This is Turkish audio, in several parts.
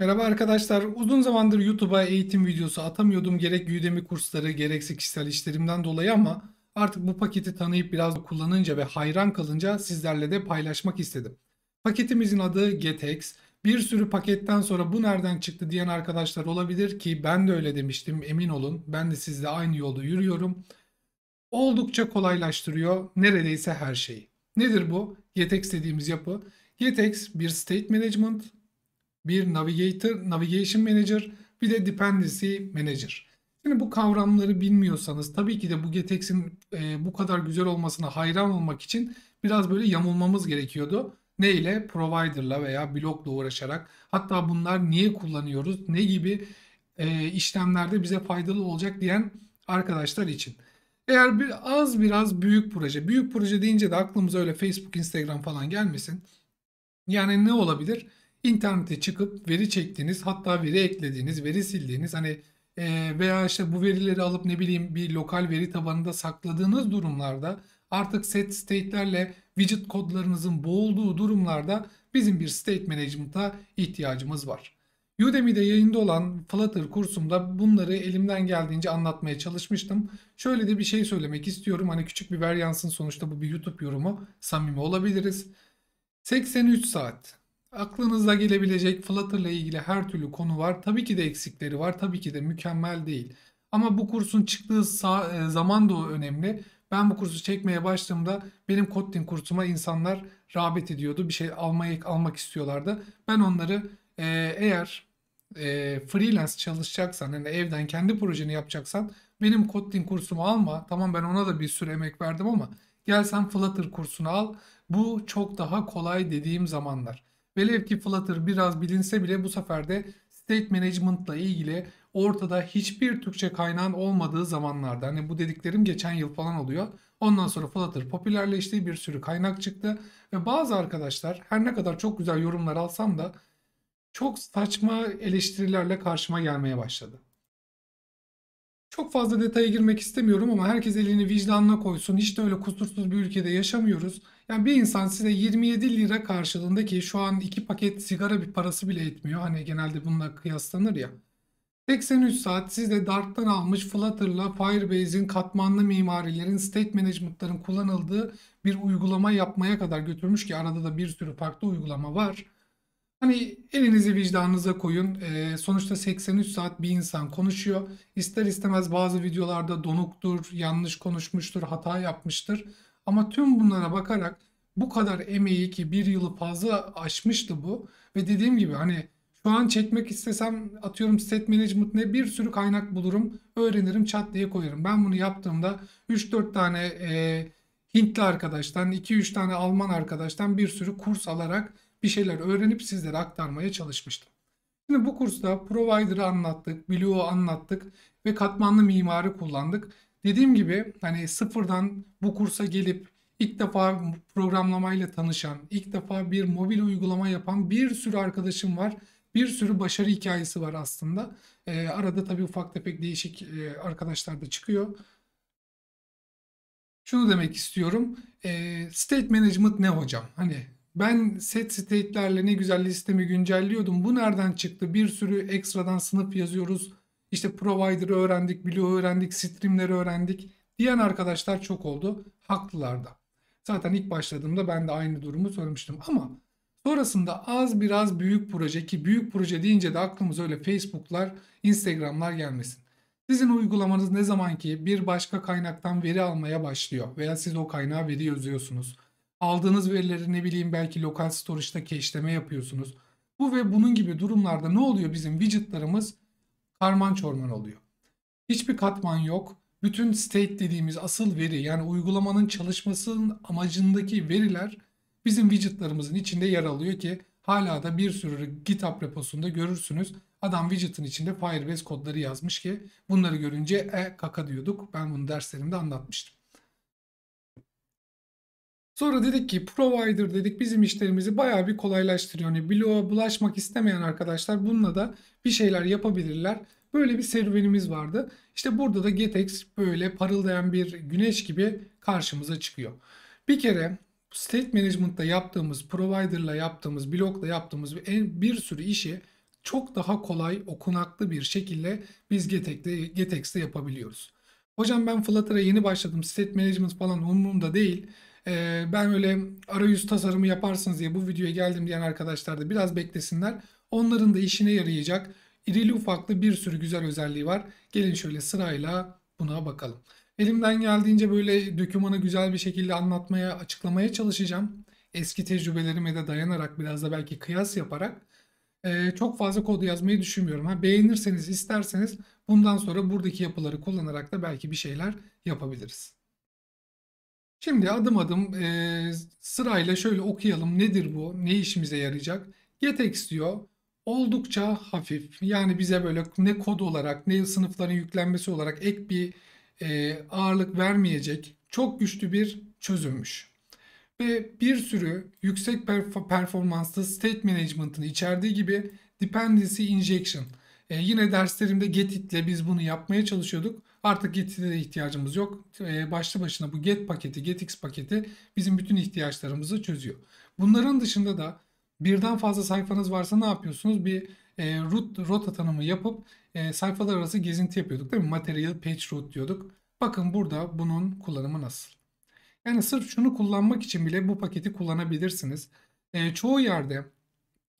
Merhaba arkadaşlar. Uzun zamandır YouTube'a eğitim videosu atamıyordum. Gerek Udemy kursları gerekse kişisel işlerimden dolayı ama artık bu paketi tanıyıp biraz kullanınca ve hayran kalınca sizlerle de paylaşmak istedim. Paketimizin adı GetX. Bir sürü paketten sonra bu nereden çıktı diyen arkadaşlar olabilir ki ben de öyle demiştim emin olun. Ben de sizle aynı yolda yürüyorum. Oldukça kolaylaştırıyor neredeyse her şeyi. Nedir bu? GetX dediğimiz yapı. GetX bir state management bir Navigator, Navigation Manager, bir de Dependency Manager. Şimdi bu kavramları bilmiyorsanız tabii ki de bu getex'in e, bu kadar güzel olmasına hayran olmak için biraz böyle yamulmamız gerekiyordu. Ne ile? Provider'la veya blokla uğraşarak. Hatta bunlar niye kullanıyoruz, ne gibi e, işlemlerde bize faydalı olacak diyen arkadaşlar için. Eğer bir az biraz büyük proje, büyük proje deyince de aklımıza öyle Facebook, Instagram falan gelmesin. Yani ne olabilir? internete çıkıp veri çektiğiniz hatta veri eklediğiniz, veri sildiğiniz hani e, veya işte bu verileri alıp ne bileyim bir lokal veri tabanında sakladığınız durumlarda artık set state'lerle widget kodlarınızın boğulduğu durumlarda bizim bir state management'a ihtiyacımız var. Udemy'de yayında olan Flutter kursumda bunları elimden geldiğince anlatmaya çalışmıştım. Şöyle de bir şey söylemek istiyorum. Hani küçük bir varyansın sonuçta bu bir YouTube yorumu. Samimi olabiliriz. 83 saat Aklınıza gelebilecek Flutter ile ilgili her türlü konu var. Tabii ki de eksikleri var. Tabii ki de mükemmel değil. Ama bu kursun çıktığı e, zaman da önemli. Ben bu kursu çekmeye başladığımda benim Kotlin kursuma insanlar rağbet ediyordu. Bir şey almayı almak istiyorlardı. Ben onları e, eğer e, freelance çalışacaksan yani evden kendi projeni yapacaksan benim Kotlin kursumu alma. Tamam ben ona da bir sürü emek verdim ama gel sen Flutter kursunu al. Bu çok daha kolay dediğim zamanlar. Velev ki Flutter biraz bilinse bile bu sefer de state management ile ilgili ortada hiçbir Türkçe kaynağın olmadığı zamanlarda hani bu dediklerim geçen yıl falan oluyor. Ondan sonra Flutter popülerleşti bir sürü kaynak çıktı ve bazı arkadaşlar her ne kadar çok güzel yorumlar alsam da çok saçma eleştirilerle karşıma gelmeye başladı. Çok fazla detaya girmek istemiyorum ama herkes elini vicdanına koysun. Hiç de öyle kusursuz bir ülkede yaşamıyoruz. Yani bir insan size 27 lira karşılığında ki şu an iki paket sigara bir parası bile etmiyor. Hani genelde bununla kıyaslanır ya. 83 saat size Dart'tan almış Flutter'la Firebase'in katmanlı mimarilerin, state management'ların kullanıldığı bir uygulama yapmaya kadar götürmüş ki arada da bir sürü farklı uygulama var. Hani elinizi vicdanınıza koyun. E, sonuçta 83 saat bir insan konuşuyor. İster istemez bazı videolarda donuktur, yanlış konuşmuştur, hata yapmıştır. Ama tüm bunlara bakarak bu kadar emeği ki bir yılı fazla aşmıştı bu. Ve dediğim gibi hani şu an çekmek istesem atıyorum set management ne bir sürü kaynak bulurum. Öğrenirim çat diye koyarım. Ben bunu yaptığımda 3-4 tane e, Hintli arkadaştan, 2-3 tane Alman arkadaştan bir sürü kurs alarak bir şeyler öğrenip sizlere aktarmaya çalışmıştım. Şimdi bu kursta provider'ı anlattık, Blue'u anlattık ve katmanlı mimari kullandık. Dediğim gibi hani sıfırdan bu kursa gelip ilk defa programlamayla tanışan, ilk defa bir mobil uygulama yapan bir sürü arkadaşım var. Bir sürü başarı hikayesi var aslında. Ee, arada tabii ufak tefek değişik e, arkadaşlar da çıkıyor. Şunu demek istiyorum. E, state management ne hocam? Hani ben set state'lerle ne güzel listemi güncelliyordum. Bu nereden çıktı? Bir sürü ekstradan sınıf yazıyoruz. İşte provider'ı öğrendik, blue öğrendik, streamleri öğrendik diyen arkadaşlar çok oldu. Haklılar da. Zaten ilk başladığımda ben de aynı durumu söylemiştim ama sonrasında az biraz büyük proje ki büyük proje deyince de aklımız öyle Facebook'lar, Instagram'lar gelmesin. Sizin uygulamanız ne zaman ki bir başka kaynaktan veri almaya başlıyor veya siz o kaynağa veri yazıyorsunuz Aldığınız verileri ne bileyim belki lokal storage'da keşleme yapıyorsunuz. Bu ve bunun gibi durumlarda ne oluyor bizim widget'larımız? Karman çorman oluyor. Hiçbir katman yok. Bütün state dediğimiz asıl veri yani uygulamanın çalışmasının amacındaki veriler bizim widget'larımızın içinde yer alıyor ki hala da bir sürü GitHub reposunda görürsünüz. Adam widget'ın içinde Firebase kodları yazmış ki bunları görünce e kaka diyorduk. Ben bunu derslerimde anlatmıştım. Sonra dedik ki provider dedik bizim işlerimizi bayağı bir kolaylaştırıyor. Hani bloğa bulaşmak istemeyen arkadaşlar bununla da bir şeyler yapabilirler. Böyle bir serüvenimiz vardı. İşte burada da GetEx böyle parıldayan bir güneş gibi karşımıza çıkıyor. Bir kere state management'ta yaptığımız, provider'la yaptığımız, blokla yaptığımız bir, bir sürü işi çok daha kolay, okunaklı bir şekilde biz GetEx'te, GetEx'te yapabiliyoruz. Hocam ben Flutter'a yeni başladım. State management falan umurumda değil. Ee, ben öyle arayüz tasarımı yaparsınız diye bu videoya geldim diyen arkadaşlar da biraz beklesinler. Onların da işine yarayacak irili ufaklı bir sürü güzel özelliği var. Gelin şöyle sırayla buna bakalım. Elimden geldiğince böyle dokümanı güzel bir şekilde anlatmaya, açıklamaya çalışacağım. Eski tecrübelerime de dayanarak biraz da belki kıyas yaparak e, çok fazla kod yazmayı düşünmüyorum. Ha, beğenirseniz, isterseniz bundan sonra buradaki yapıları kullanarak da belki bir şeyler yapabiliriz. Şimdi adım adım e, sırayla şöyle okuyalım. Nedir bu? Ne işimize yarayacak? GetX diyor oldukça hafif. Yani bize böyle ne kod olarak ne sınıfların yüklenmesi olarak ek bir e, ağırlık vermeyecek çok güçlü bir çözümmüş. Ve bir sürü yüksek performanslı state management'ını içerdiği gibi dependency injection. E, yine derslerimde Get It'le biz bunu yapmaya çalışıyorduk. Artık get'e de ihtiyacımız yok. Ee, başlı başına bu get paketi, getx paketi bizim bütün ihtiyaçlarımızı çözüyor. Bunların dışında da birden fazla sayfanız varsa ne yapıyorsunuz? Bir e, root, rota tanımı yapıp e, sayfalar arası gezinti yapıyorduk değil mi? Material page route diyorduk. Bakın burada bunun kullanımı nasıl? Yani sırf şunu kullanmak için bile bu paketi kullanabilirsiniz. E, çoğu yerde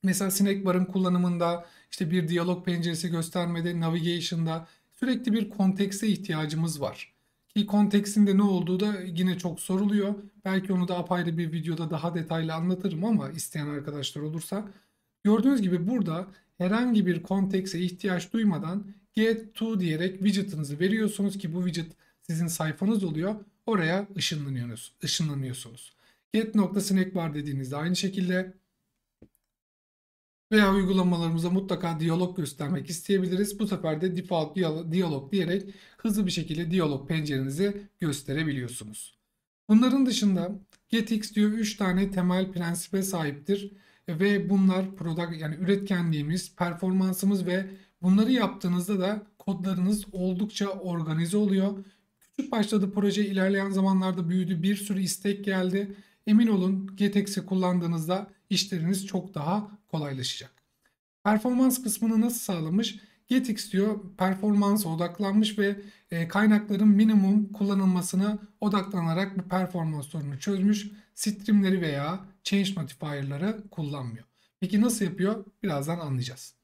mesela Snackbar'ın kullanımında işte bir diyalog penceresi göstermede, navigation'da sürekli bir kontekse ihtiyacımız var. Ki konteksin de ne olduğu da yine çok soruluyor. Belki onu da apayrı bir videoda daha detaylı anlatırım ama isteyen arkadaşlar olursa. Gördüğünüz gibi burada herhangi bir kontekse ihtiyaç duymadan get to diyerek widget'ınızı veriyorsunuz ki bu widget sizin sayfanız oluyor. Oraya ışınlanıyorsunuz. Get nokta snack var dediğinizde aynı şekilde veya uygulamalarımıza mutlaka diyalog göstermek isteyebiliriz. Bu sefer de default diyalog diyerek hızlı bir şekilde diyalog pencerenizi gösterebiliyorsunuz. Bunların dışında GetX diyor 3 tane temel prensibe sahiptir ve bunlar product yani üretkenliğimiz, performansımız ve bunları yaptığınızda da kodlarınız oldukça organize oluyor. Küçük başladı proje ilerleyen zamanlarda büyüdü. Bir sürü istek geldi Emin olun GTX'i kullandığınızda işleriniz çok daha kolaylaşacak. Performans kısmını nasıl sağlamış? GTX diyor performansa odaklanmış ve e, kaynakların minimum kullanılmasına odaklanarak bu performans sorunu çözmüş. Streamleri veya change notifier'ları kullanmıyor. Peki nasıl yapıyor? Birazdan anlayacağız.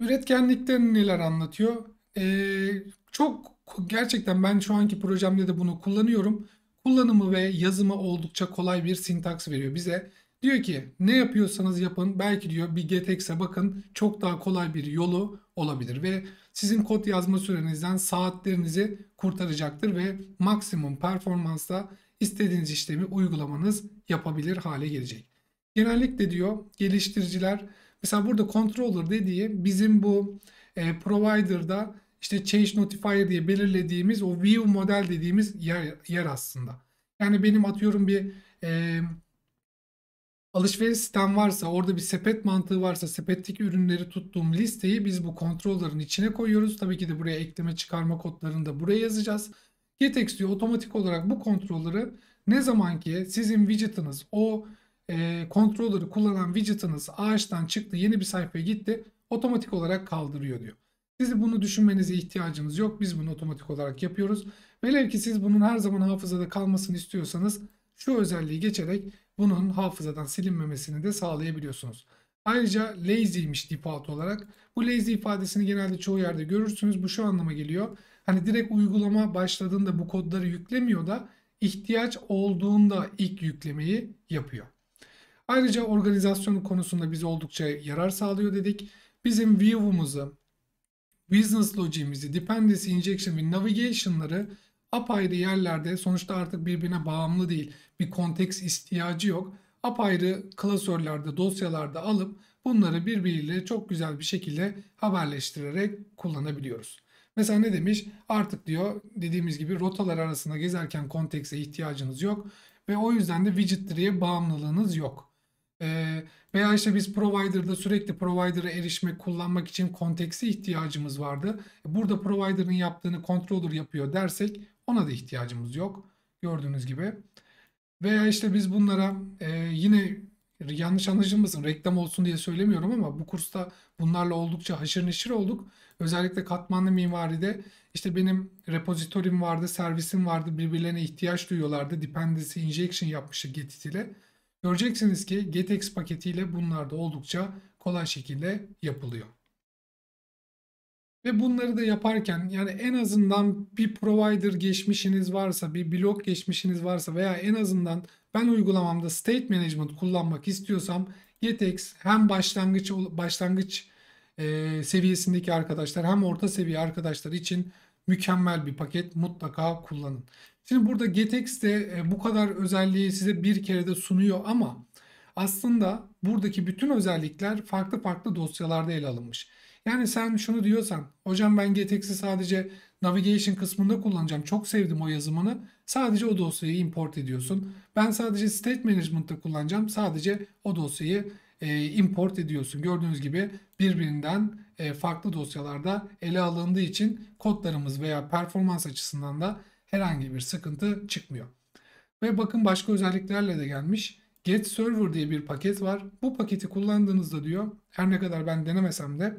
Üretkenlikte neler anlatıyor? Ee, çok gerçekten ben şu anki projemde de bunu kullanıyorum kullanımı ve yazımı oldukça kolay bir sintaks veriyor bize. Diyor ki ne yapıyorsanız yapın belki diyor bir getex'e bakın çok daha kolay bir yolu olabilir ve sizin kod yazma sürenizden saatlerinizi kurtaracaktır ve maksimum performansla istediğiniz işlemi uygulamanız yapabilir hale gelecek. Genellikle diyor geliştiriciler mesela burada controller dediği bizim bu e, provider'da işte change notifier diye belirlediğimiz o view model dediğimiz yer, yer aslında. Yani benim atıyorum bir e, alışveriş sistem varsa orada bir sepet mantığı varsa sepetteki ürünleri tuttuğum listeyi biz bu kontrollerin içine koyuyoruz. Tabii ki de buraya ekleme çıkarma kodlarını da buraya yazacağız. Getex diyor otomatik olarak bu kontrolleri ne zaman ki sizin widget'ınız o e, controller'ı kullanan widget'ınız ağaçtan çıktı yeni bir sayfaya gitti otomatik olarak kaldırıyor diyor. Sizi bunu düşünmenize ihtiyacımız yok. Biz bunu otomatik olarak yapıyoruz. Velev ki siz bunun her zaman hafızada kalmasını istiyorsanız şu özelliği geçerek bunun hafızadan silinmemesini de sağlayabiliyorsunuz. Ayrıca lazy'miş default olarak. Bu lazy ifadesini genelde çoğu yerde görürsünüz. Bu şu anlama geliyor. Hani direkt uygulama başladığında bu kodları yüklemiyor da ihtiyaç olduğunda ilk yüklemeyi yapıyor. Ayrıca organizasyon konusunda bize oldukça yarar sağlıyor dedik. Bizim view'umuzu, business logimizi, dependency injection ve navigation'ları apayrı yerlerde sonuçta artık birbirine bağımlı değil. Bir konteks ihtiyacı yok. Apayrı klasörlerde, dosyalarda alıp bunları birbiriyle çok güzel bir şekilde haberleştirerek kullanabiliyoruz. Mesela ne demiş? Artık diyor dediğimiz gibi rotalar arasında gezerken kontekse ihtiyacınız yok ve o yüzden de widget tree'ye bağımlılığınız yok veya işte biz provider'da sürekli provider'a erişmek, kullanmak için konteksi ihtiyacımız vardı. E, burada provider'ın yaptığını controller yapıyor dersek ona da ihtiyacımız yok. Gördüğünüz gibi. Veya işte biz bunlara e, yine yanlış anlaşılmasın reklam olsun diye söylemiyorum ama bu kursta bunlarla oldukça haşır neşir olduk. Özellikle katmanlı mimaride işte benim repozitorim vardı, servisim vardı, birbirlerine ihtiyaç duyuyorlardı. Dependency injection yapmıştı Getit ile. Göreceksiniz ki GTX paketiyle bunlar da oldukça kolay şekilde yapılıyor. Ve bunları da yaparken yani en azından bir provider geçmişiniz varsa, bir blok geçmişiniz varsa veya en azından ben uygulamamda state management kullanmak istiyorsam GTX hem başlangıç başlangıç e, seviyesindeki arkadaşlar hem orta seviye arkadaşlar için mükemmel bir paket mutlaka kullanın. Şimdi burada Getex de e, bu kadar özelliği size bir kere de sunuyor ama aslında buradaki bütün özellikler farklı farklı dosyalarda ele alınmış. Yani sen şunu diyorsan hocam ben Getex'i sadece navigation kısmında kullanacağım. Çok sevdim o yazımını. Sadece o dosyayı import ediyorsun. Ben sadece state management'ta kullanacağım. Sadece o dosyayı e, import ediyorsun. Gördüğünüz gibi birbirinden e, farklı dosyalarda ele alındığı için kodlarımız veya performans açısından da herhangi bir sıkıntı çıkmıyor. Ve bakın başka özelliklerle de gelmiş. Get Server diye bir paket var. Bu paketi kullandığınızda diyor her ne kadar ben denemesem de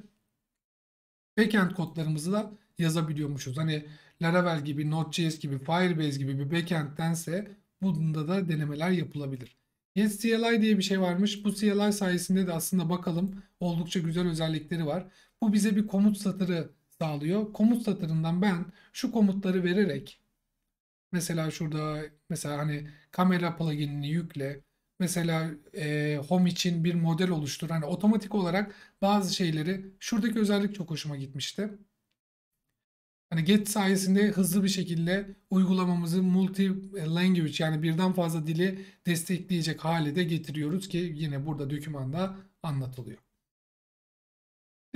backend kodlarımızı da yazabiliyormuşuz. Hani Laravel gibi, Node.js gibi, Firebase gibi bir backend'dense bunda da denemeler yapılabilir. Yes CLI diye bir şey varmış. Bu CLI sayesinde de aslında bakalım oldukça güzel özellikleri var. Bu bize bir komut satırı sağlıyor. Komut satırından ben şu komutları vererek mesela şurada mesela hani kamera pluginini yükle mesela e, home için bir model oluştur. Hani otomatik olarak bazı şeyleri şuradaki özellik çok hoşuma gitmişti. Hani get sayesinde hızlı bir şekilde uygulamamızı multi language yani birden fazla dili destekleyecek hale de getiriyoruz ki yine burada dokümanda anlatılıyor.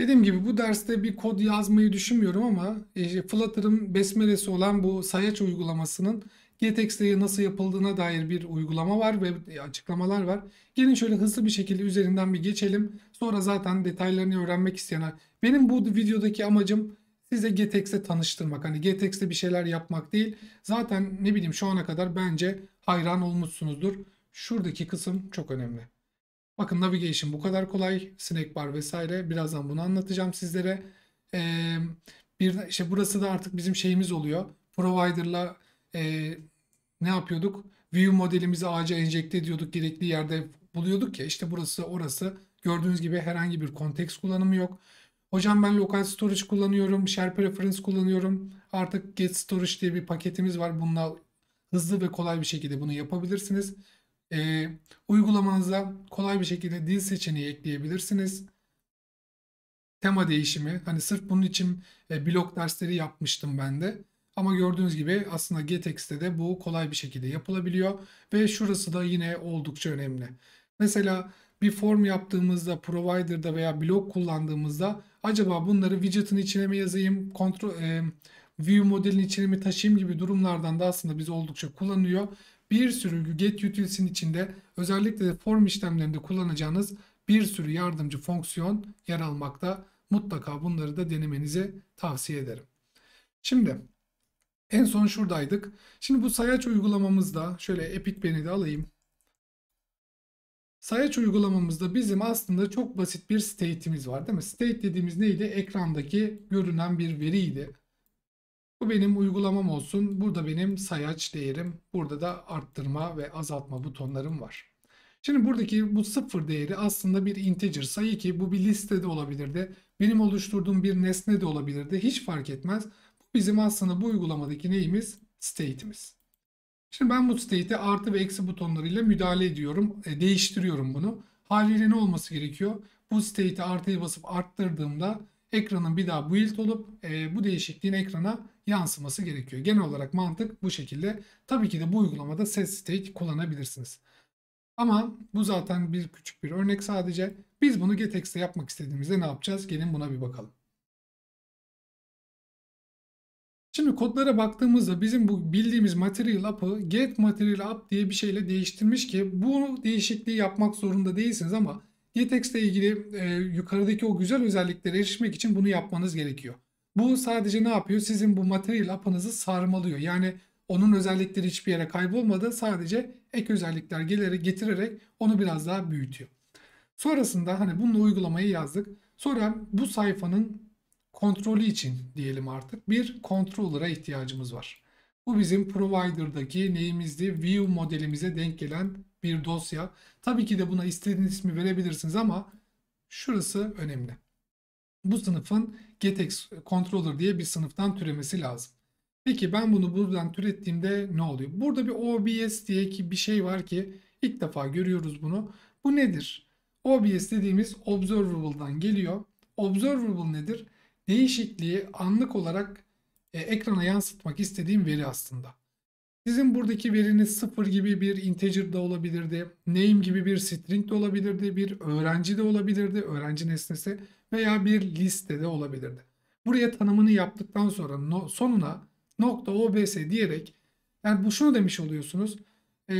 Dediğim gibi bu derste bir kod yazmayı düşünmüyorum ama e, Flutter'ın besmelesi olan bu sayaç uygulamasının GTX'de nasıl yapıldığına dair bir uygulama var ve e, açıklamalar var. Gelin şöyle hızlı bir şekilde üzerinden bir geçelim. Sonra zaten detaylarını öğrenmek isteyen. Benim bu videodaki amacım size GTX'e tanıştırmak. Hani GTX'te bir şeyler yapmak değil. Zaten ne bileyim şu ana kadar bence hayran olmuşsunuzdur. Şuradaki kısım çok önemli. Bakın navigation bu kadar kolay. Snack bar vesaire. Birazdan bunu anlatacağım sizlere. Ee, bir işte burası da artık bizim şeyimiz oluyor. Provider'la e, ne yapıyorduk? View modelimizi ağaca enjekte ediyorduk. Gerekli yerde buluyorduk ya. İşte burası orası. Gördüğünüz gibi herhangi bir konteks kullanımı yok. Hocam ben local storage kullanıyorum. Share preference kullanıyorum. Artık get storage diye bir paketimiz var. Bununla hızlı ve kolay bir şekilde bunu yapabilirsiniz. E, uygulamanıza kolay bir şekilde dil seçeneği ekleyebilirsiniz. Tema değişimi. Hani sırf bunun için e, blok dersleri yapmıştım ben de. Ama gördüğünüz gibi aslında getext'te de bu kolay bir şekilde yapılabiliyor. Ve şurası da yine oldukça önemli. Mesela bir form yaptığımızda, provider'da veya blog kullandığımızda acaba bunları widget'ın içine mi yazayım, kontrol, e, view modelin içine mi taşıyayım gibi durumlardan da aslında biz oldukça kullanıyor bir sürü get utils'in içinde özellikle de form işlemlerinde kullanacağınız bir sürü yardımcı fonksiyon yer almakta. Mutlaka bunları da denemenizi tavsiye ederim. Şimdi en son şuradaydık. Şimdi bu sayaç uygulamamızda şöyle Epic beni de alayım. Sayaç uygulamamızda bizim aslında çok basit bir state'imiz var değil mi? State dediğimiz neydi? Ekrandaki görünen bir veriydi. Bu benim uygulamam olsun. Burada benim sayaç değerim. Burada da arttırma ve azaltma butonlarım var. Şimdi buradaki bu sıfır değeri aslında bir integer sayı ki bu bir liste de olabilirdi. Benim oluşturduğum bir nesne de olabilirdi. Hiç fark etmez. Bu bizim aslında bu uygulamadaki neyimiz? State'imiz. Şimdi ben bu state'e artı ve eksi butonlarıyla müdahale ediyorum. E, değiştiriyorum bunu. Haliyle ne olması gerekiyor? Bu state'i artıya basıp arttırdığımda ekranın bir daha build olup e, bu değişikliğin ekrana yansıması gerekiyor. Genel olarak mantık bu şekilde. Tabii ki de bu uygulamada ses state kullanabilirsiniz. Ama bu zaten bir küçük bir örnek sadece. Biz bunu getex'te yapmak istediğimizde ne yapacağız? Gelin buna bir bakalım. Şimdi kodlara baktığımızda bizim bu bildiğimiz material up'ı get material App diye bir şeyle değiştirmiş ki bu değişikliği yapmak zorunda değilsiniz ama ile ilgili e, yukarıdaki o güzel özelliklere erişmek için bunu yapmanız gerekiyor. Bu sadece ne yapıyor? Sizin bu materyal apınızı sarmalıyor. Yani onun özellikleri hiçbir yere kaybolmadı. Sadece ek özellikler gelerek getirerek onu biraz daha büyütüyor. Sonrasında hani bunu uygulamayı yazdık. Sonra bu sayfanın kontrolü için diyelim artık bir controller'a ihtiyacımız var. Bu bizim provider'daki neyimizdi? View modelimize denk gelen bir dosya. Tabii ki de buna istediğiniz ismi verebilirsiniz ama şurası önemli bu sınıfın getex controller diye bir sınıftan türemesi lazım. Peki ben bunu buradan türettiğimde ne oluyor? Burada bir OBS diye ki bir şey var ki ilk defa görüyoruz bunu. Bu nedir? OBS dediğimiz observable'dan geliyor. Observable nedir? Değişikliği anlık olarak e, ekrana yansıtmak istediğim veri aslında. Sizin buradaki veriniz sıfır gibi bir integer de olabilirdi. Name gibi bir string de olabilirdi. Bir öğrenci de olabilirdi. Öğrenci nesnesi veya bir liste de olabilirdi. Buraya tanımını yaptıktan sonra no, sonuna nokta obs diyerek yani bu şunu demiş oluyorsunuz. E,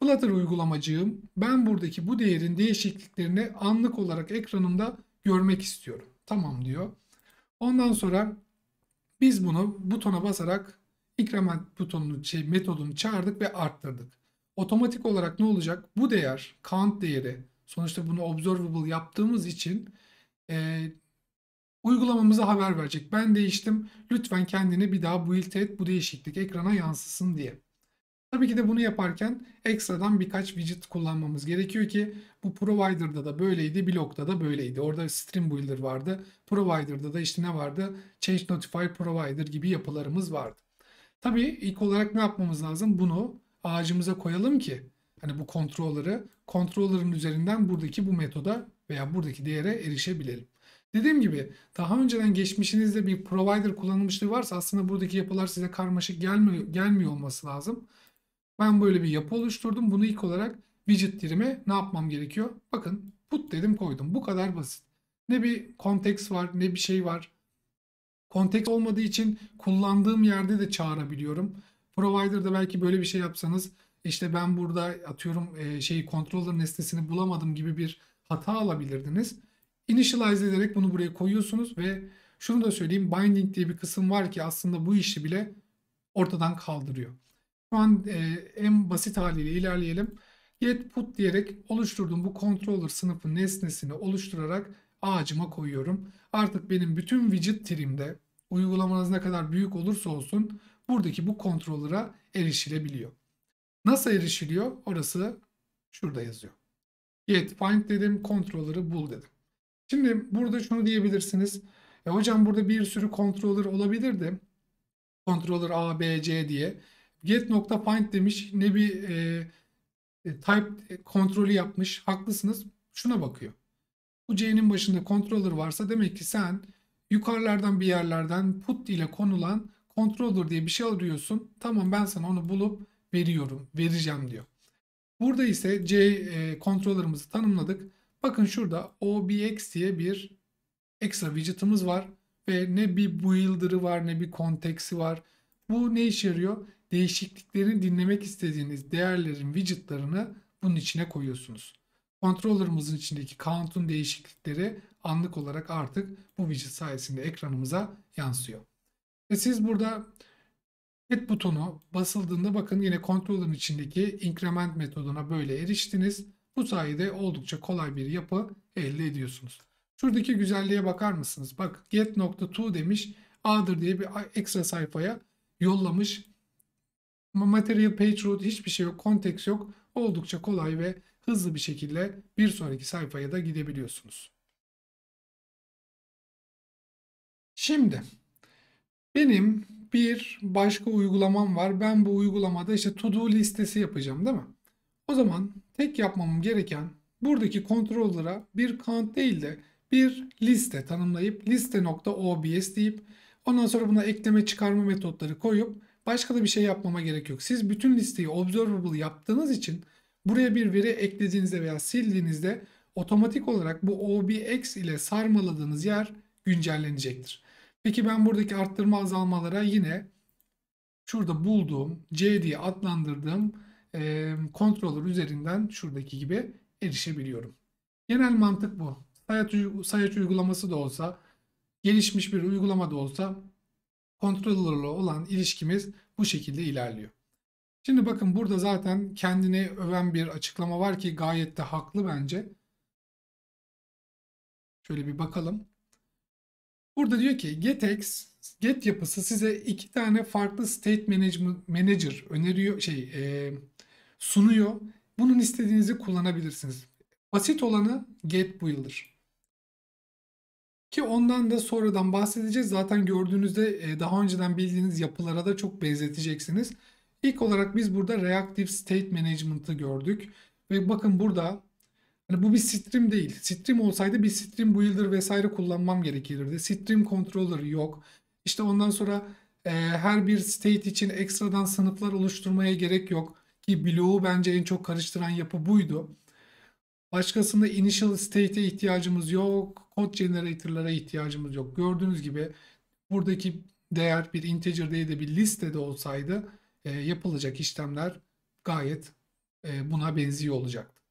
Flutter uygulamacığım ben buradaki bu değerin değişikliklerini anlık olarak ekranımda görmek istiyorum. Tamam diyor. Ondan sonra biz bunu butona basarak increment butonunu, şey, metodunu çağırdık ve arttırdık. Otomatik olarak ne olacak? Bu değer, count değeri, sonuçta bunu observable yaptığımız için e, uygulamamıza haber verecek. Ben değiştim, lütfen kendini bir daha build et, bu değişiklik ekrana yansısın diye. Tabii ki de bunu yaparken ekstradan birkaç widget kullanmamız gerekiyor ki bu provider'da da böyleydi, blokta da böyleydi. Orada stream builder vardı. Provider'da da işte ne vardı? Change notify provider gibi yapılarımız vardı. Tabii ilk olarak ne yapmamız lazım? Bunu ağacımıza koyalım ki hani bu kontrolleri kontrollerin üzerinden buradaki bu metoda veya buradaki değere erişebilelim. Dediğim gibi daha önceden geçmişinizde bir provider kullanılmışlığı varsa aslında buradaki yapılar size karmaşık gelmiyor, gelmiyor olması lazım. Ben böyle bir yapı oluşturdum. Bunu ilk olarak widget dilime ne yapmam gerekiyor? Bakın put dedim koydum. Bu kadar basit. Ne bir konteks var ne bir şey var. Kontekst olmadığı için kullandığım yerde de çağırabiliyorum. Provider'da belki böyle bir şey yapsanız işte ben burada atıyorum e, şeyi controller nesnesini bulamadım gibi bir hata alabilirdiniz. Initialize ederek bunu buraya koyuyorsunuz ve şunu da söyleyeyim binding diye bir kısım var ki aslında bu işi bile ortadan kaldırıyor. Şu an e, en basit haliyle ilerleyelim. Get put diyerek oluşturduğum bu controller sınıfı nesnesini oluşturarak ağacıma koyuyorum. Artık benim bütün widget trimde uygulamanız ne kadar büyük olursa olsun buradaki bu kontrolüra erişilebiliyor. Nasıl erişiliyor? Orası şurada yazıyor. Get find dedim, kontrolleri bul dedim. Şimdi burada şunu diyebilirsiniz. E hocam burada bir sürü controller olabilirdi. Controller A, B, C diye. Get nokta find demiş. Ne bir e, e, type kontrolü yapmış. Haklısınız. Şuna bakıyor. Bu C'nin başında controller varsa demek ki sen yukarılardan bir yerlerden put ile konulan controller diye bir şey arıyorsun. Tamam ben sana onu bulup veriyorum, vereceğim diyor. Burada ise C e, controller'ımızı tanımladık. Bakın şurada OBX diye bir ekstra widget'ımız var ve ne bir builder'ı var ne bir konteksi var. Bu ne işe yarıyor? Değişikliklerini dinlemek istediğiniz değerlerin widget'larını bunun içine koyuyorsunuz. Controller'ımızın içindeki count'un değişiklikleri anlık olarak artık bu widget sayesinde ekranımıza yansıyor. Ve siz burada Hit butonu basıldığında bakın yine controller'ın içindeki increment metoduna böyle eriştiniz. Bu sayede oldukça kolay bir yapı elde ediyorsunuz. Şuradaki güzelliğe bakar mısınız? Bak get.to demiş other diye bir ekstra sayfaya yollamış. Material page root hiçbir şey yok, konteks yok. Oldukça kolay ve hızlı bir şekilde bir sonraki sayfaya da gidebiliyorsunuz. Şimdi benim bir başka uygulamam var. Ben bu uygulamada işte to do listesi yapacağım değil mi? O zaman tek yapmam gereken buradaki controller'a bir count değil de bir liste tanımlayıp liste.obs deyip ondan sonra buna ekleme çıkarma metotları koyup başka da bir şey yapmama gerek yok. Siz bütün listeyi observable yaptığınız için Buraya bir veri eklediğinizde veya sildiğinizde otomatik olarak bu OBX ile sarmaladığınız yer güncellenecektir. Peki ben buradaki arttırma azalmalara yine şurada bulduğum C diye adlandırdığım e, controller üzerinden şuradaki gibi erişebiliyorum. Genel mantık bu. Sayaç, uygulaması da olsa, gelişmiş bir uygulama da olsa controller'la olan ilişkimiz bu şekilde ilerliyor. Şimdi bakın burada zaten kendini öven bir açıklama var ki gayet de haklı bence. Şöyle bir bakalım. Burada diyor ki GetX, Get yapısı size iki tane farklı state manager öneriyor, şey e, sunuyor. Bunun istediğinizi kullanabilirsiniz. Basit olanı Get Builder. Ki ondan da sonradan bahsedeceğiz. Zaten gördüğünüzde e, daha önceden bildiğiniz yapılara da çok benzeteceksiniz. İlk olarak biz burada Reactive State Management'ı gördük. Ve bakın burada yani bu bir stream değil. Stream olsaydı bir stream builder vesaire kullanmam gerekirdi. Stream controller yok. İşte ondan sonra e, her bir state için ekstradan sınıflar oluşturmaya gerek yok. Ki bloğu bence en çok karıştıran yapı buydu. Başkasında initial state'e ihtiyacımız yok. Code generator'lara ihtiyacımız yok. Gördüğünüz gibi buradaki değer bir integer değil de bir listede olsaydı e, yapılacak işlemler gayet e, buna benziyor olacaktı.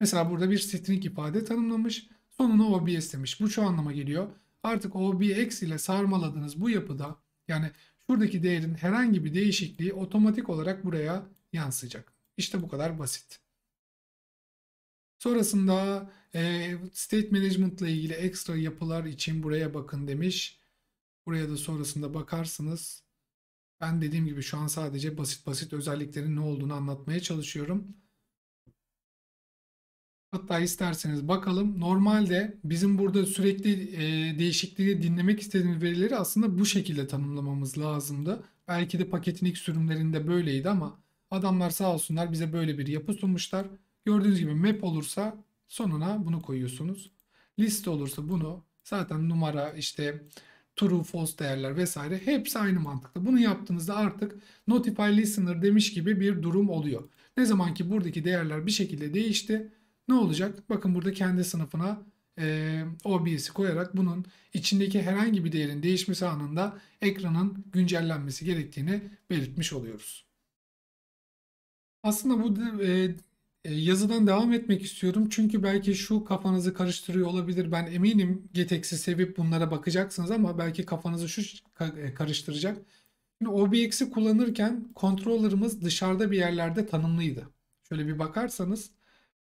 Mesela burada bir string ifade tanımlamış. Sonuna OBS demiş. Bu şu anlama geliyor. Artık OBX ile sarmaladığınız bu yapıda yani şuradaki değerin herhangi bir değişikliği otomatik olarak buraya yansıyacak. İşte bu kadar basit. Sonrasında e, state management ile ilgili ekstra yapılar için buraya bakın demiş. Buraya da sonrasında bakarsınız. Ben dediğim gibi şu an sadece basit basit özelliklerin ne olduğunu anlatmaya çalışıyorum. Hatta isterseniz bakalım. Normalde bizim burada sürekli e, değişikliği dinlemek istediğimiz verileri aslında bu şekilde tanımlamamız lazımdı. Belki de paketin ilk sürümlerinde böyleydi ama adamlar sağ olsunlar bize böyle bir yapı sunmuşlar. Gördüğünüz gibi map olursa sonuna bunu koyuyorsunuz. Liste olursa bunu zaten numara işte true, false değerler vesaire hepsi aynı mantıkta. Bunu yaptığınızda artık notify listener demiş gibi bir durum oluyor. Ne zaman ki buradaki değerler bir şekilde değişti ne olacak? Bakın burada kendi sınıfına e, OBS'i koyarak bunun içindeki herhangi bir değerin değişmesi anında ekranın güncellenmesi gerektiğini belirtmiş oluyoruz. Aslında bu e, ee, yazıdan devam etmek istiyorum çünkü belki şu kafanızı karıştırıyor olabilir. Ben eminim Getex'i sevip bunlara bakacaksınız ama belki kafanızı şu e, karıştıracak. Şimdi OBX'i kullanırken kontrollerimiz dışarıda bir yerlerde tanımlıydı. Şöyle bir bakarsanız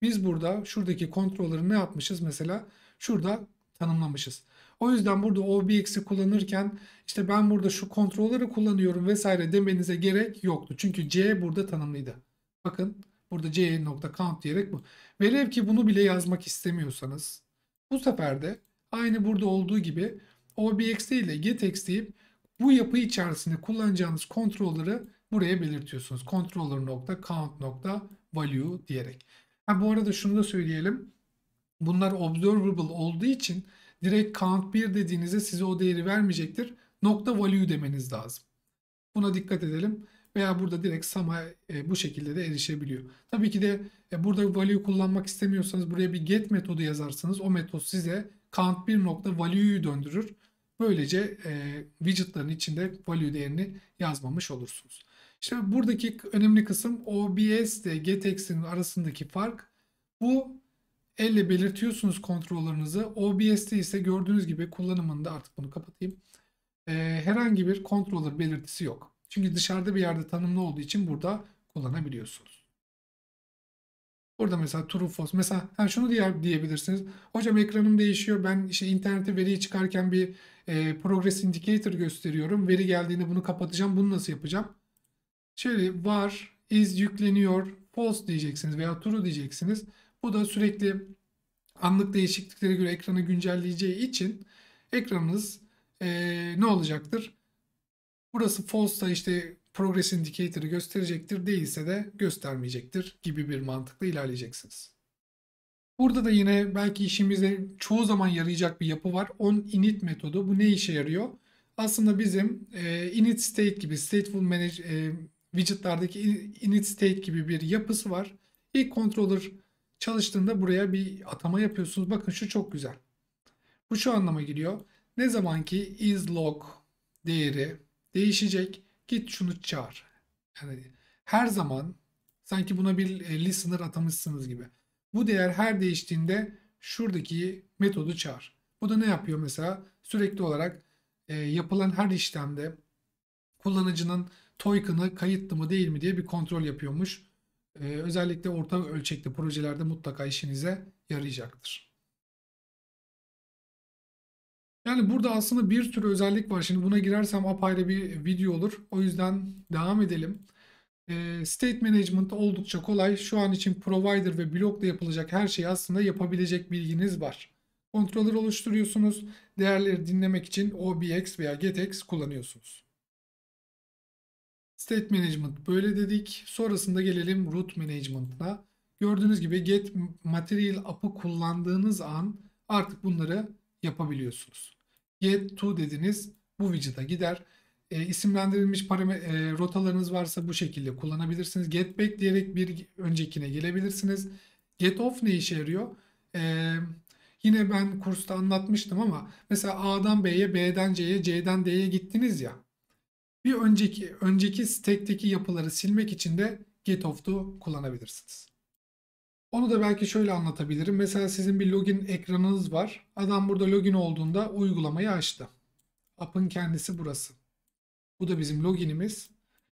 biz burada şuradaki kontrolleri ne yapmışız mesela? Şurada tanımlamışız. O yüzden burada OBX'i kullanırken işte ben burada şu kontrolleri kullanıyorum vesaire demenize gerek yoktu. Çünkü C burada tanımlıydı. Bakın Burada c count diyerek bu. Velev ki bunu bile yazmak istemiyorsanız bu sefer de aynı burada olduğu gibi obxt ile get deyip bu yapı içerisinde kullanacağınız kontrolleri buraya belirtiyorsunuz. Controller nokta count nokta value diyerek. Ha, bu arada şunu da söyleyelim. Bunlar observable olduğu için direkt count 1 dediğinizde size o değeri vermeyecektir. Nokta value demeniz lazım. Buna dikkat edelim veya burada direkt SAM'a e, bu şekilde de erişebiliyor. Tabii ki de e, burada value kullanmak istemiyorsanız buraya bir get metodu yazarsanız o metot size count bir nokta value'yu döndürür. Böylece e, widgetların içinde value değerini yazmamış olursunuz. İşte buradaki önemli kısım OBS ile getEx'in arasındaki fark. Bu elle belirtiyorsunuz kontrollerinizi. OBS'te ise gördüğünüz gibi kullanımında artık bunu kapatayım. E, herhangi bir controller belirtisi yok. Çünkü dışarıda bir yerde tanımlı olduğu için burada kullanabiliyorsunuz. Burada mesela true false. Mesela yani şunu diye, diyebilirsiniz. Hocam ekranım değişiyor. Ben işte internete veriyi çıkarken bir e, progress indicator gösteriyorum. Veri geldiğinde bunu kapatacağım. Bunu nasıl yapacağım? Şöyle var, is yükleniyor, false diyeceksiniz veya true diyeceksiniz. Bu da sürekli anlık değişikliklere göre ekranı güncelleyeceği için ekranınız e, ne olacaktır? Burası false'da işte progress indicator'ı gösterecektir değilse de göstermeyecektir gibi bir mantıkla ilerleyeceksiniz. Burada da yine belki işimize çoğu zaman yarayacak bir yapı var. On init metodu. Bu ne işe yarıyor? Aslında bizim e, init state gibi stateful manage e, widgetlardaki init state gibi bir yapısı var. İlk controller çalıştığında buraya bir atama yapıyorsunuz. Bakın şu çok güzel. Bu şu anlama geliyor. Ne zaman ki is log değeri değişecek. Git şunu çağır. Yani her zaman sanki buna bir listener e, atamışsınız gibi. Bu değer her değiştiğinde şuradaki metodu çağır. Bu da ne yapıyor mesela? Sürekli olarak e, yapılan her işlemde kullanıcının token'ı kayıtlı mı değil mi diye bir kontrol yapıyormuş. E, özellikle orta ölçekli projelerde mutlaka işinize yarayacaktır. Yani burada aslında bir tür özellik var. Şimdi buna girersem apayrı bir video olur. O yüzden devam edelim. Ee, state management oldukça kolay. Şu an için provider ve blokla yapılacak her şeyi aslında yapabilecek bilginiz var. Kontroller oluşturuyorsunuz. Değerleri dinlemek için OBX veya GetX kullanıyorsunuz. State management böyle dedik. Sonrasında gelelim root management'la. Gördüğünüz gibi get material app'ı kullandığınız an artık bunları yapabiliyorsunuz get to dediniz bu widget'a gider. E, isimlendirilmiş e, rotalarınız varsa bu şekilde kullanabilirsiniz. Get back diyerek bir öncekine gelebilirsiniz. Get off ne işe yarıyor? E, yine ben kursta anlatmıştım ama mesela A'dan B'ye, B'den C'ye, C'den D'ye gittiniz ya. Bir önceki önceki stack'teki yapıları silmek için de get off'u kullanabilirsiniz. Onu da belki şöyle anlatabilirim. Mesela sizin bir login ekranınız var. Adam burada login olduğunda uygulamayı açtı. App'ın kendisi burası. Bu da bizim loginimiz.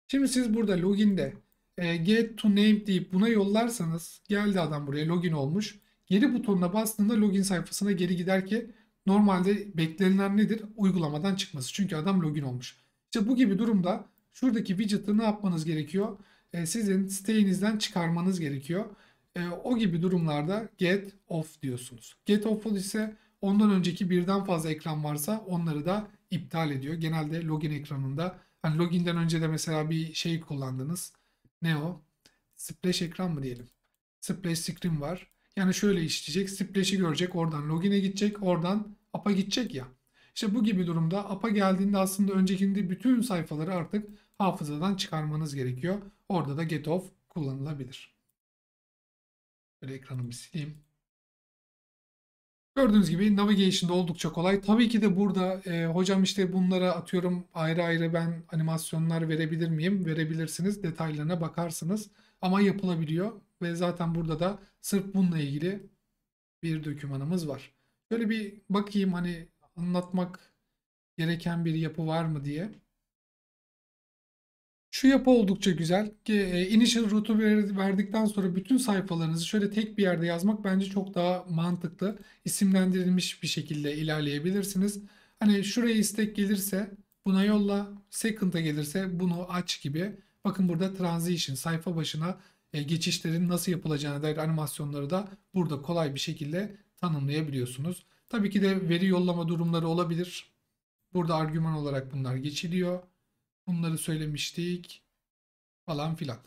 Şimdi siz burada loginde e, get to name deyip buna yollarsanız geldi adam buraya login olmuş. Geri butonuna bastığında login sayfasına geri gider ki normalde beklenilen nedir? Uygulamadan çıkması. Çünkü adam login olmuş. İşte bu gibi durumda şuradaki widget'ı ne yapmanız gerekiyor? E, sizin sitenizden çıkarmanız gerekiyor e, o gibi durumlarda get off diyorsunuz. Get off ise ondan önceki birden fazla ekran varsa onları da iptal ediyor. Genelde login ekranında hani loginden önce de mesela bir şey kullandınız. Ne o? Splash ekran mı diyelim? Splash screen var. Yani şöyle işleyecek. Splash'i görecek. Oradan login'e gidecek. Oradan app'a gidecek ya. İşte bu gibi durumda app'a geldiğinde aslında öncekinde bütün sayfaları artık hafızadan çıkarmanız gerekiyor. Orada da get off kullanılabilir. Böyle ekranımı sileyim. Gördüğünüz gibi navigation'da oldukça kolay. Tabii ki de burada e, hocam işte bunlara atıyorum ayrı ayrı ben animasyonlar verebilir miyim? Verebilirsiniz. Detaylarına bakarsınız. Ama yapılabiliyor. Ve zaten burada da sırf bununla ilgili bir dokümanımız var. Şöyle bir bakayım hani anlatmak gereken bir yapı var mı diye. Şu yapı oldukça güzel. E, initial root'u verdikten sonra bütün sayfalarınızı şöyle tek bir yerde yazmak bence çok daha mantıklı. İsimlendirilmiş bir şekilde ilerleyebilirsiniz. Hani şuraya istek gelirse buna yolla, second'a gelirse bunu aç gibi. Bakın burada transition sayfa başına e, geçişlerin nasıl yapılacağına dair animasyonları da burada kolay bir şekilde tanımlayabiliyorsunuz. Tabii ki de veri yollama durumları olabilir. Burada argüman olarak bunlar geçiliyor. Bunları söylemiştik falan filan.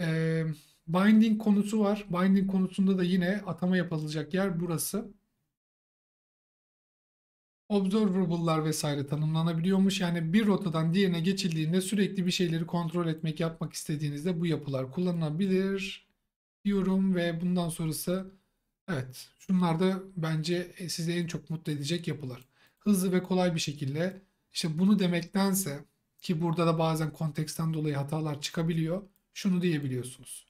Ee, binding konusu var. Binding konusunda da yine atama yapılacak yer burası. Observable'lar vesaire tanımlanabiliyormuş. Yani bir rotadan diğerine geçildiğinde sürekli bir şeyleri kontrol etmek, yapmak istediğinizde bu yapılar kullanılabilir diyorum ve bundan sonrası evet şunlar da bence sizi en çok mutlu edecek yapılar. Hızlı ve kolay bir şekilde işte bunu demektense ki burada da bazen konteksten dolayı hatalar çıkabiliyor. Şunu diyebiliyorsunuz.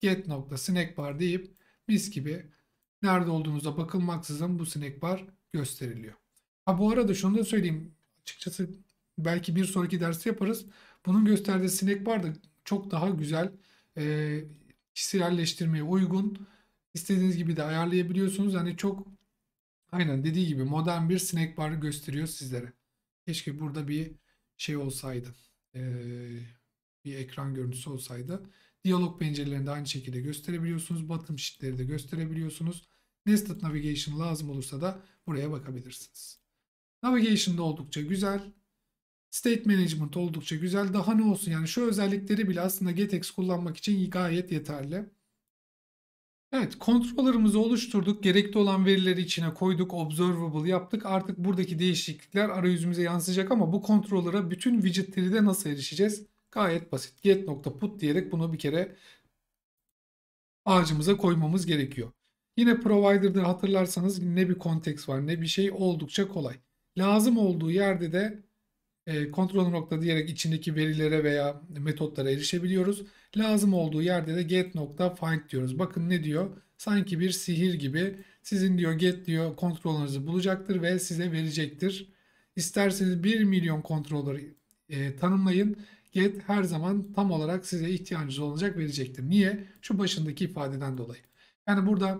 Get nokta snack bar deyip mis gibi nerede olduğunuza bakılmaksızın bu snack bar gösteriliyor. Ha bu arada şunu da söyleyeyim. Açıkçası belki bir sonraki dersi yaparız. Bunun gösterdiği snack bar da çok daha güzel e, kişiselleştirmeye uygun. İstediğiniz gibi de ayarlayabiliyorsunuz. Hani çok aynen dediği gibi modern bir snack bar gösteriyor sizlere. Keşke burada bir şey olsaydı bir ekran görüntüsü olsaydı diyalog pencerelerinde aynı şekilde gösterebiliyorsunuz. Bottom sheetleri de gösterebiliyorsunuz. Nested Navigation lazım olursa da buraya bakabilirsiniz. Navigation da oldukça güzel. State Management oldukça güzel. Daha ne olsun yani şu özellikleri bile aslında GetEx kullanmak için gayet yeterli. Evet, controller'ımızı oluşturduk. Gerekli olan verileri içine koyduk. Observable yaptık. Artık buradaki değişiklikler arayüzümüze yansıyacak ama bu controller'a bütün widgetleri de nasıl erişeceğiz? Gayet basit. Get.put diyerek bunu bir kere ağacımıza koymamız gerekiyor. Yine provider'da hatırlarsanız ne bir konteks var ne bir şey oldukça kolay. Lazım olduğu yerde de e, kontrol nokta diyerek içindeki verilere veya metotlara erişebiliyoruz. Lazım olduğu yerde de get nokta find diyoruz. Bakın ne diyor? Sanki bir sihir gibi sizin diyor get diyor kontrollerinizi bulacaktır ve size verecektir. İsterseniz 1 milyon kontroller e, tanımlayın. Get her zaman tam olarak size ihtiyacınız olacak verecektir. Niye? Şu başındaki ifadeden dolayı. Yani burada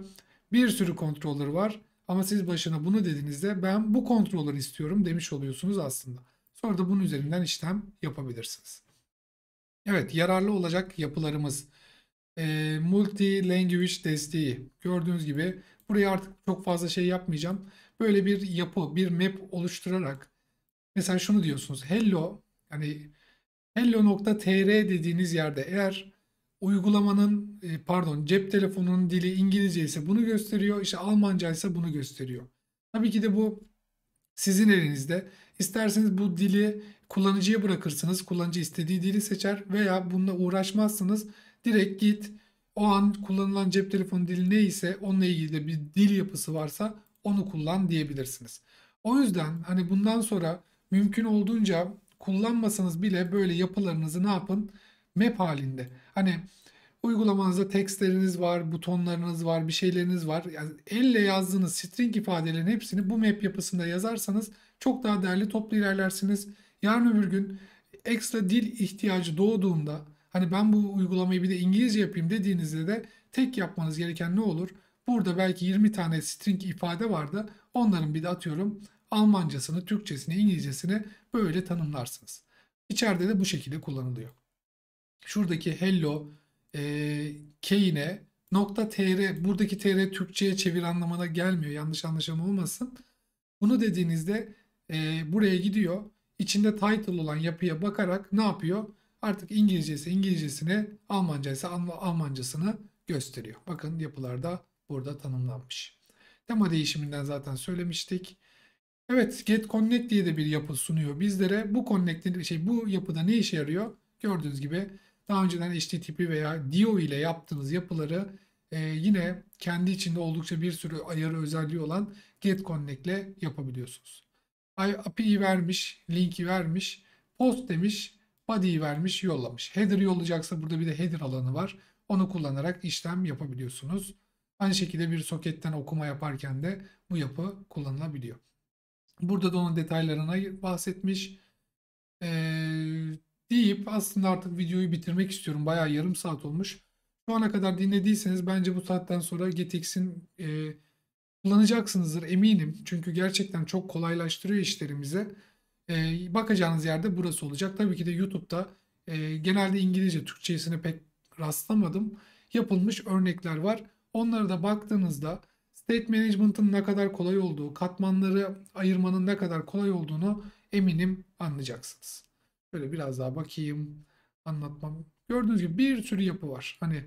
bir sürü kontroller var ama siz başına bunu dediğinizde ben bu kontrolleri istiyorum demiş oluyorsunuz aslında. Sonra da bunun üzerinden işlem yapabilirsiniz. Evet yararlı olacak yapılarımız. E, ee, multi language desteği. Gördüğünüz gibi buraya artık çok fazla şey yapmayacağım. Böyle bir yapı, bir map oluşturarak mesela şunu diyorsunuz. Hello yani hello.tr dediğiniz yerde eğer uygulamanın e, pardon cep telefonunun dili İngilizce ise bunu gösteriyor. işte Almanca ise bunu gösteriyor. Tabii ki de bu sizin elinizde. İsterseniz bu dili kullanıcıya bırakırsınız. Kullanıcı istediği dili seçer veya bununla uğraşmazsınız. Direkt git o an kullanılan cep telefonu dili neyse onunla ilgili de bir dil yapısı varsa onu kullan diyebilirsiniz. O yüzden hani bundan sonra mümkün olduğunca kullanmasanız bile böyle yapılarınızı ne yapın? Map halinde. Hani uygulamanızda tekstleriniz var, butonlarınız var, bir şeyleriniz var. Yani elle yazdığınız string ifadelerin hepsini bu map yapısında yazarsanız çok daha değerli toplu ilerlersiniz. Yarın öbür gün ekstra dil ihtiyacı doğduğunda hani ben bu uygulamayı bir de İngilizce yapayım dediğinizde de tek yapmanız gereken ne olur? Burada belki 20 tane string ifade vardı. Onların bir de atıyorum Almancasını, Türkçesini, İngilizcesini böyle tanımlarsınız. İçeride de bu şekilde kullanılıyor. Şuradaki hello e, keyine nokta tr buradaki tr Türkçe'ye çevir anlamına gelmiyor. Yanlış anlaşılma olmasın. Bunu dediğinizde e, buraya gidiyor. İçinde title olan yapıya bakarak ne yapıyor? Artık İngilizcesi İngilizcesini, Almancası Almancasını gösteriyor. Bakın yapılarda burada tanımlanmış. Tema değişiminden zaten söylemiştik. Evet, Get Connect diye de bir yapı sunuyor bizlere. Bu connect'in şey bu yapıda ne işe yarıyor? Gördüğünüz gibi daha önceden HTTP veya DO ile yaptığınız yapıları e, yine kendi içinde oldukça bir sürü ayarı özelliği olan Get Connect ile yapabiliyorsunuz. API'yi vermiş, linki vermiş, post demiş, body'yi vermiş, yollamış. Header yollayacaksa burada bir de header alanı var. Onu kullanarak işlem yapabiliyorsunuz. Aynı şekilde bir soketten okuma yaparken de bu yapı kullanılabiliyor. Burada da onun detaylarına bahsetmiş. Ee, deyip aslında artık videoyu bitirmek istiyorum. Bayağı yarım saat olmuş. Şu ana kadar dinlediyseniz bence bu saatten sonra GTX'in e, kullanacaksınızdır eminim. Çünkü gerçekten çok kolaylaştırıyor işlerimizi. E, bakacağınız yerde burası olacak. Tabii ki de YouTube'da e, genelde İngilizce, Türkçesine pek rastlamadım. Yapılmış örnekler var. Onlara da baktığınızda state management'ın ne kadar kolay olduğu, katmanları ayırmanın ne kadar kolay olduğunu eminim anlayacaksınız. Böyle biraz daha bakayım, anlatmam. Gördüğünüz gibi bir sürü yapı var. Hani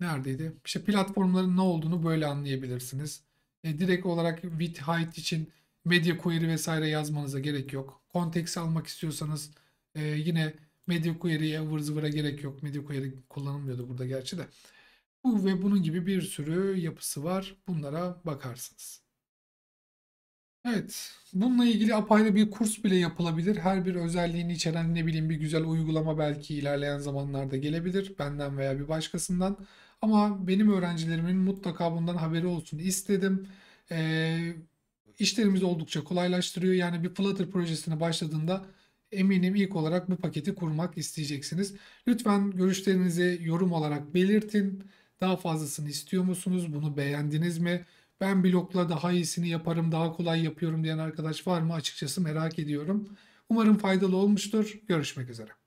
neredeydi? İşte platformların ne olduğunu böyle anlayabilirsiniz. E, direkt olarak width height için media query vesaire yazmanıza gerek yok. Konteks almak istiyorsanız e, yine media query'ye vır zıvıra gerek yok. Media query kullanılmıyordu burada gerçi de. Bu ve bunun gibi bir sürü yapısı var. Bunlara bakarsınız. Evet. Bununla ilgili apayrı bir kurs bile yapılabilir. Her bir özelliğini içeren ne bileyim bir güzel uygulama belki ilerleyen zamanlarda gelebilir. Benden veya bir başkasından. Ama benim öğrencilerimin mutlaka bundan haberi olsun istedim. E, ee, işlerimizi oldukça kolaylaştırıyor. Yani bir Flutter projesine başladığında eminim ilk olarak bu paketi kurmak isteyeceksiniz. Lütfen görüşlerinizi yorum olarak belirtin. Daha fazlasını istiyor musunuz? Bunu beğendiniz mi? Ben blokla daha iyisini yaparım, daha kolay yapıyorum diyen arkadaş var mı? Açıkçası merak ediyorum. Umarım faydalı olmuştur. Görüşmek üzere.